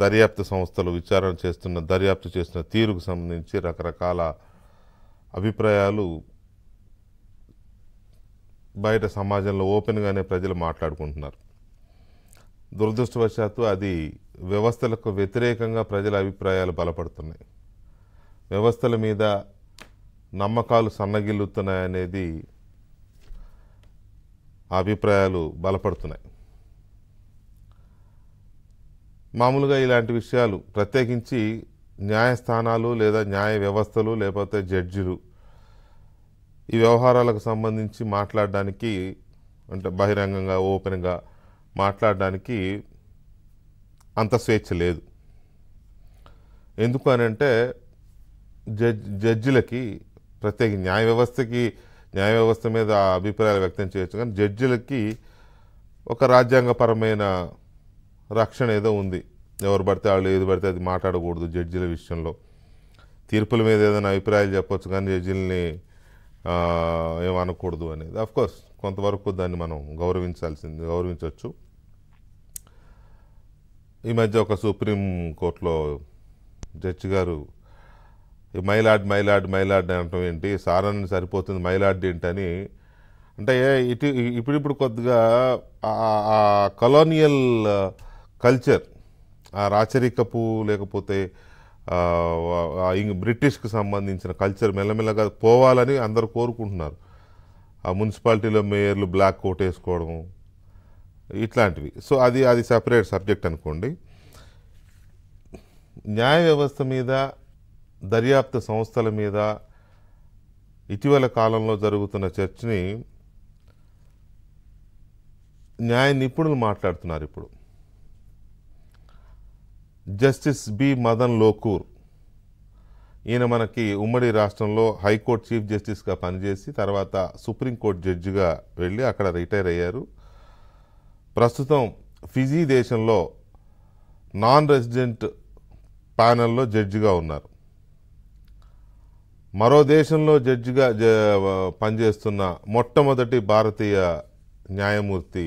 దర్యాప్తు సంస్థలు విచారణ చేస్తున్న దర్యాప్తు చేస్తున్న తీరుకు సంబంధించి రకరకాల అభిప్రాయాలు బయట సమాజంలో ఓపెన్గానే ప్రజలు మాట్లాడుకుంటున్నారు దురదృష్టవశాత్తు అది వ్యవస్థలకు వ్యతిరేకంగా ప్రజల అభిప్రాయాలు బలపడుతున్నాయి వ్యవస్థల మీద నమ్మకాలు సన్నగిల్లుతున్నాయనేది అభిప్రాయాలు బలపడుతున్నాయి మామూలుగా ఇలాంటి విషయాలు ప్రత్యేకించి న్యాయస్థానాలు లేదా న్యాయ వ్యవస్థలు లేకపోతే జడ్జిలు ఈ వ్యవహారాలకు సంబంధించి మాట్లాడడానికి అంటే బహిరంగంగా ఓపెన్గా మాట్లాడడానికి అంత స్వేచ్ఛ లేదు ఎందుకు అని అంటే జడ్జి జడ్జిలకి ప్రత్యేక న్యాయ వ్యవస్థకి న్యాయ వ్యవస్థ మీద అభిప్రాయాలు వ్యక్తం చేయొచ్చు కానీ జడ్జిలకి ఒక రాజ్యాంగపరమైన రక్షణ ఏదో ఉంది ఎవరు పడితే వాళ్ళు ఏది పడితే అది మాట్లాడకూడదు జడ్జీల విషయంలో తీర్పుల మీద ఏదైనా అభిప్రాయాలు చెప్పొచ్చు కానీ జడ్జీలని ఏమనకూడదు అనేది అఫ్కోర్స్ కొంతవరకు దాన్ని మనం గౌరవించాల్సింది గౌరవించవచ్చు ఈ మధ్య ఒక సుప్రీం కోర్టులో జడ్జి గారు మైలాడ్ మైలాడ్ మైలాడ్ అనటం ఏంటి సారాన్ని సరిపోతుంది మైలాడ్ ఏంటని అంటే ఇటు ఇప్పుడిప్పుడు కొద్దిగా ఆ కలోనియల్ కల్చర్ ఆ రాచరికపు లేకపోతే బ్రిటిష్కి సంబంధించిన కల్చర్ మెల్లమెల్లగా పోవాలని అందరు కోరుకుంటున్నారు ఆ మున్సిపాలిటీలో మేయర్లు బ్లాక్ కోట్ వేసుకోవడము ఇట్లాంటివి సో అది అది సపరేట్ సబ్జెక్ట్ అనుకోండి న్యాయ వ్యవస్థ మీద దర్యాప్తు సంస్థల మీద ఇటీవల కాలంలో జరుగుతున్న చర్చని న్యాయ నిపుణులు మాట్లాడుతున్నారు ఇప్పుడు జస్టిస్ బి మదన్ లోకూర్ ఈయన మనకి ఉమ్మడి రాష్ట్రంలో హైకోర్టు చీఫ్ జస్టిస్గా పనిచేసి తర్వాత సుప్రీంకోర్టు జడ్జిగా వెళ్ళి అక్కడ రిటైర్ అయ్యారు ప్రస్తుతం ఫిజీ దేశంలో నాన్ రెసిడెంట్ ప్యానల్లో జడ్జిగా ఉన్నారు మరో దేశంలో జడ్జిగా పనిచేస్తున్న మొట్టమొదటి భారతీయ న్యాయమూర్తి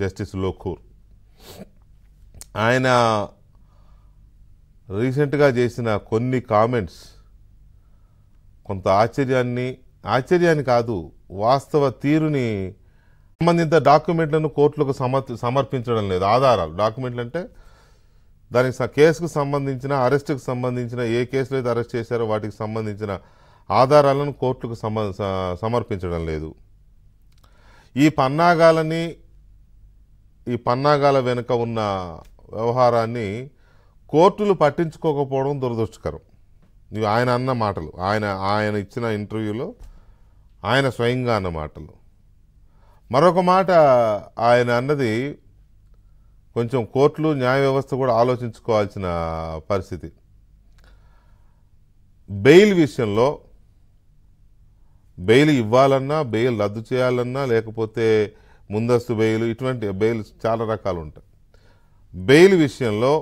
జస్టిస్ లోకూర్ ఆయన రీసెంట్గా చేసిన కొన్ని కామెంట్స్ కొంత ఆశ్చర్యాన్ని ఆశ్చర్యాన్ని కాదు వాస్తవ తీరుని సంబంధిత డాక్యుమెంట్లను కోర్టులకు సమర్పించడం లేదు ఆధారాలు డాక్యుమెంట్లు అంటే దానికి కేసుకు సంబంధించిన అరెస్టుకు సంబంధించిన ఏ కేసులో అయితే అరెస్ట్ చేశారో వాటికి సంబంధించిన ఆధారాలను కోర్టులకు సమర్పించడం లేదు ఈ పన్నాగాలని ఈ పన్నాగాల వెనుక ఉన్న వ్యవహారాన్ని కోర్టులు పట్టించుకోకపోవడం దురదృష్టకరం ఆయన అన్న మాటలు ఆయన ఆయన ఇచ్చిన ఇంటర్వ్యూలో ఆయన స్వయంగా అన్న మాటలు మరొక మాట ఆయన అన్నది కొంచెం కోర్టులు న్యాయ వ్యవస్థ కూడా ఆలోచించుకోవాల్సిన పరిస్థితి బెయిల్ విషయంలో బెయిల్ ఇవ్వాలన్నా బెయిల్ రద్దు చేయాలన్నా లేకపోతే ముందస్తు బెయిల్ ఇటువంటి బెయిల్ చాలా రకాలు ఉంటాయి బెయిల్ విషయంలో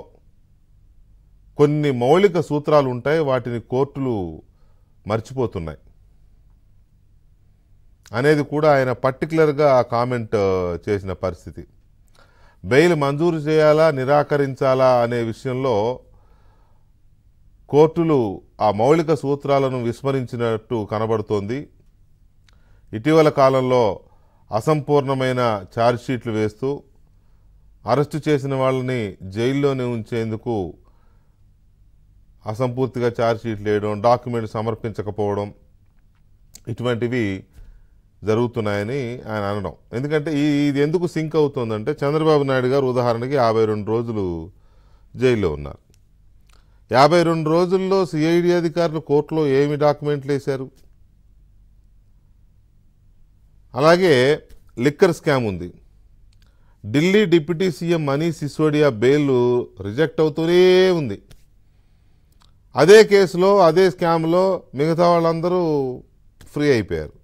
కొన్ని మౌలిక సూత్రాలు ఉంటాయి వాటిని కోర్టులు మర్చిపోతున్నాయి అనేది కూడా ఆయన పర్టికులర్గా కామెంట్ చేసిన పరిస్థితి బెయిల్ మంజూరు చేయాలా నిరాకరించాలా అనే విషయంలో కోర్టులు ఆ మౌలిక సూత్రాలను విస్మరించినట్టు కనబడుతోంది ఇటీవల కాలంలో అసంపూర్ణమైన ఛార్జ్షీట్లు వేస్తూ అరెస్టు చేసిన వాళ్ళని జైల్లోనే ఉంచేందుకు అసంపూర్తిగా ఛార్జ్షీట్లు వేయడం డాక్యుమెంట్ సమర్పించకపోవడం ఇటువంటివి జరుగుతున్నాయని ఆయన అనడం ఎందుకంటే ఇది ఎందుకు సింక్ అవుతుందంటే చంద్రబాబు నాయుడు గారు ఉదాహరణకి యాభై రెండు రోజులు జైల్లో ఉన్నారు యాభై రెండు రోజుల్లో సిఐడి అధికారులు కోర్టులో ఏమి డాక్యుమెంట్లు వేశారు అలాగే లిక్కర్ స్కామ్ ఉంది Delhi deputy CM Manish Sisodia bail reject అవుతూనే ఉంది అదే కేసులో అదే స్కామ్లో మిగతా వాళ్ళందరూ ఫ్రీ అయిపోయారు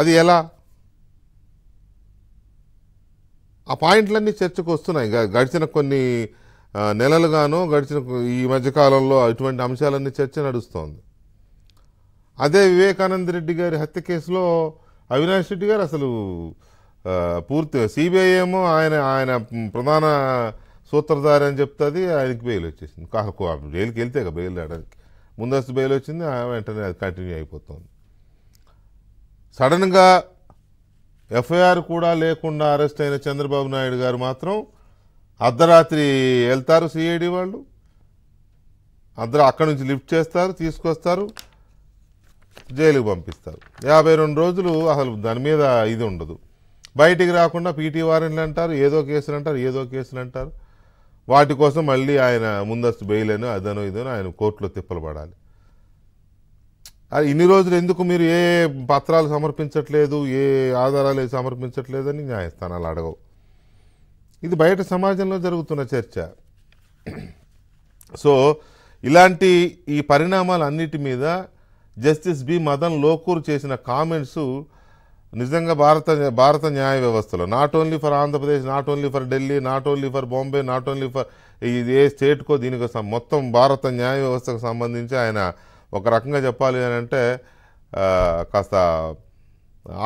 అది ఎలా ఆ పాయింట్లన్నీ చర్చకు వస్తున్నాయి గడిచిన కొన్ని నెలలుగాను గడిచిన ఈ మధ్యకాలంలో అటువంటి అంశాలన్నీ చర్చ నడుస్తోంది అదే వివేకానంద రెడ్డి గారి హత్య కేసులో అవినాష్ రెడ్డి గారు అసలు పూర్తిగా సిబిఐ ఏమో ఆయన ఆయన ప్రధాన సూత్రధారి అని చెప్తుంది ఆయనకి బెయిల్ వచ్చేసింది కాకు జైలుకి వెళ్తే బెయిల్ రావడానికి ముందస్తు బెయిల్ వచ్చింది వెంటనే అది కంటిన్యూ అయిపోతుంది సడన్గా ఎఫ్ఐఆర్ కూడా లేకుండా అరెస్ట్ అయిన చంద్రబాబు నాయుడు గారు మాత్రం అర్ధరాత్రి వెళ్తారు సిఐడి వాళ్ళు అందరూ అక్కడి నుంచి లిఫ్ట్ చేస్తారు తీసుకొస్తారు జైలుకి పంపిస్తారు యాభై రెండు రోజులు అసలు దాని మీద ఇది ఉండదు బయటికి రాకుండా పీటీ వారెంట్లు అంటారు ఏదో కేసులు అంటారు ఏదో కేసులు అంటారు వాటి కోసం మళ్ళీ ఆయన ముందస్తు బెయిలను అదనో ఇదనో ఆయన కోర్టులో తిప్పలు పడాలి అది ఇన్ని రోజులు ఎందుకు మీరు ఏ పత్రాలు సమర్పించట్లేదు ఏ ఆధారాలు సమర్పించట్లేదని న్యాయస్థానాలు అడగవు ఇది బయట సమాజంలో జరుగుతున్న చర్చ సో ఇలాంటి ఈ పరిణామాలు అన్నిటి మీద జస్టిస్ బి మదన్ లోకూర్ చేసిన కామెంట్సు నిజంగా భారత భారత న్యాయ వ్యవస్థలో not only for Andhra Pradesh not only for Delhi not only for Bombay not only for ఇది ఏ స్టేట్కో దీనికి మొత్తం భారత న్యాయ వ్యవస్థకు సంబంధించి ఆయన ఒక రకంగా చెప్పాలి అని అంటే కాస్త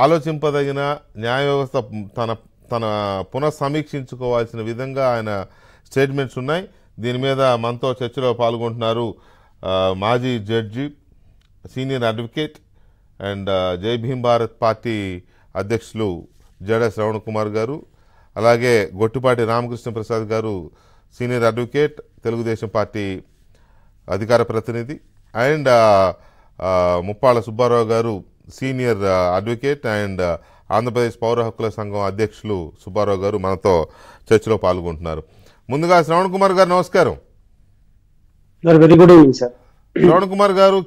ఆలోచింపదగిన న్యాయ వ్యవస్థ తన తన పునఃసమీక్షించుకోవాల్సిన విధంగా ఆయన స్టేట్మెంట్స్ ఉన్నాయి దీని మీద మనతో చర్చలో పాల్గొంటున్నారు మాజీ జడ్జి సీనియర్ అడ్వకేట్ అండ్ జై భీమ్ భారత్ పార్టీ అధ్యక్షులు జడా శ్రవణ్ కుమార్ గారు అలాగే గొట్టిపాటి రామకృష్ణ ప్రసాద్ గారు సీనియర్ అడ్వకేట్ తెలుగుదేశం పార్టీ అధికార ప్రతినిధి అండ్ ముప్పాళ్ళ సుబ్బారావు గారు సీనియర్ అడ్వకేట్ అండ్ ఆంధ్రప్రదేశ్ పౌర హక్కుల సంఘం అధ్యక్షులు సుబ్బారావు గారు మనతో చర్చలో పాల్గొంటున్నారు ముందుగా శ్రవణ్ కుమార్ గారు నమస్కారం very good evening sir Shravan Kumar గారు